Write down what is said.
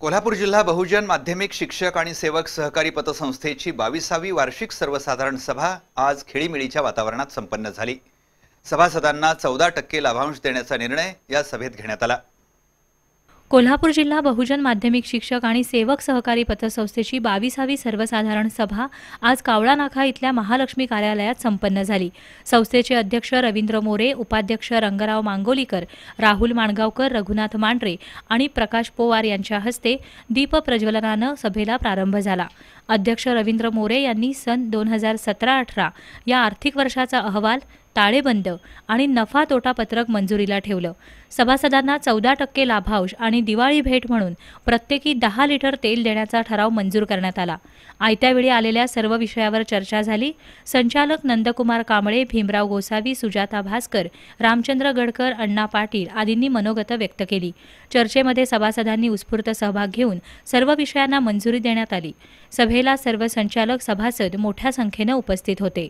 कोल्हापूर जिल्हा बहुजन माध्यमिक शिक्षक आणि सेवक सहकारी पतसंस्थेची बावीसावी वार्षिक सर्वसाधारण सभा आज खेळीमेळीच्या वातावरणात संपन्न झाली सभासदांना चौदा टक्के लाभांश देण्याचा निर्णय या सभेत घेण्यात आला कोल्हापूर जिल्हा बहुजन माध्यमिक शिक्षक आणि सेवक सहकारी पतसंस्थेची बावीसावी सर्वसाधारण सभा आज कावळानाखा इथल्या महालक्ष्मी कार्यालयात संपन्न झाली संस्थेचे अध्यक्ष रवींद्र मोरे उपाध्यक्ष रंगराव मांगोलीकर राहुल माणगावकर रघुनाथ मांढरे आणि प्रकाश पोवार यांच्या हस्ते दीपप्रज्वलनानं सभेला प्रारंभ झाला अध्यक्ष रवींद्र मोरे यांनी सन दोन हजार सतरा अठरा या आर्थिक वर्षाचा अहवाल ताळेबंद आणि नफा तोटा पत्रक मंजुरीला ठेवलं सभासदांना चौदा टक्के लाभांश आणि दिवाळी भेट म्हणून प्रत्येकी दहा लिटर तेल देण्याचा ठराव मंजूर करण्यात आला आयत्यावेळी आलेल्या सर्व विषयावर चर्चा झाली संचालक नंदकुमार कांबळे भीमराव गोसावी सुजाता भास्कर रामचंद्र गडकर अण्णा पाटील आदींनी मनोगत व्यक्त केली चर्चेमध्ये सभासदांनी उत्स्फूर्त सहभाग घेऊन सर्व विषयांना मंजुरी देण्यात आली सभेला सर्व संचालक सभासद मोठ्या संख्येनं उपस्थित होते